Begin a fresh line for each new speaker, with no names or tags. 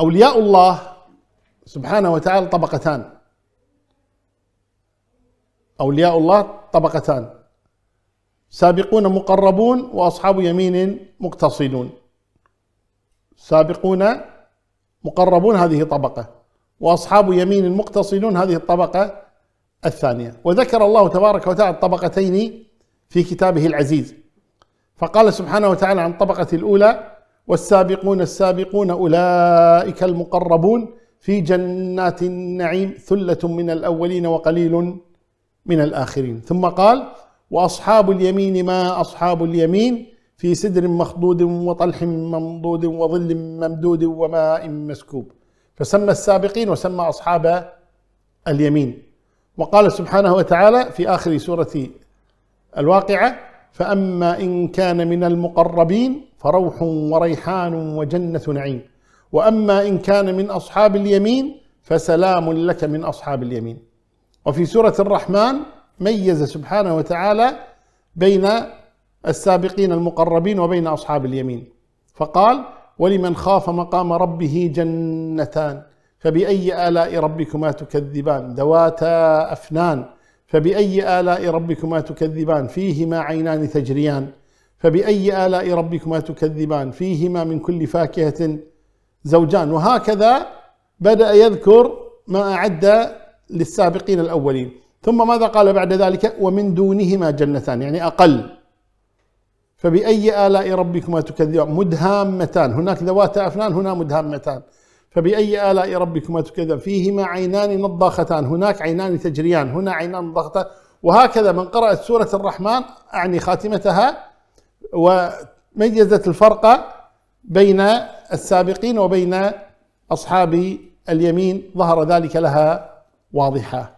أولياء الله سبحانه وتعالى طبقتان أولياء الله طبقتان سابقون مقربون وأصحاب يمين مقتصدون سابقون مقربون هذه طبقة وأصحاب يمين مقتصدون هذه الطبقة الثانية وذكر الله تبارك وتعالى الطبقتين في كتابه العزيز فقال سبحانه وتعالى عن الطبقة الأولى والسابقون السابقون أولئك المقربون في جنات النعيم ثلة من الأولين وقليل من الآخرين ثم قال وأصحاب اليمين ما أصحاب اليمين في سدر مخضود وطلح منضود وظل ممدود وماء مسكوب فسمى السابقين وسمى أصحاب اليمين وقال سبحانه وتعالى في آخر سورة الواقعة فأما إن كان من المقربين فروح وريحان وجنة نعيم وأما إن كان من أصحاب اليمين فسلام لك من أصحاب اليمين وفي سورة الرحمن ميز سبحانه وتعالى بين السابقين المقربين وبين أصحاب اليمين فقال ولمن خاف مقام ربه جنتان فبأي آلاء ربكما تكذبان ذواتا أفنان فبأي آلاء ربكما تكذبان فيهما عينان تجريان فبأي آلاء ربكما تكذبان فيهما من كل فاكهة زوجان وهكذا بدأ يذكر ما أعد للسابقين الأولين ثم ماذا قال بعد ذلك ومن دونهما جنتان يعني أقل فبأي آلاء ربكما تكذبان مدهامتان هناك ذوات أفنان هنا مدهامتان فبأي آلاء ربكما تكذبان فيهما عينان نضاختان هناك عينان تجريان هنا عينان ضاختان وهكذا من قرأت سورة الرحمن أعني خاتمتها وميزت الفرق بين السابقين وبين أصحاب اليمين ظهر ذلك لها واضحا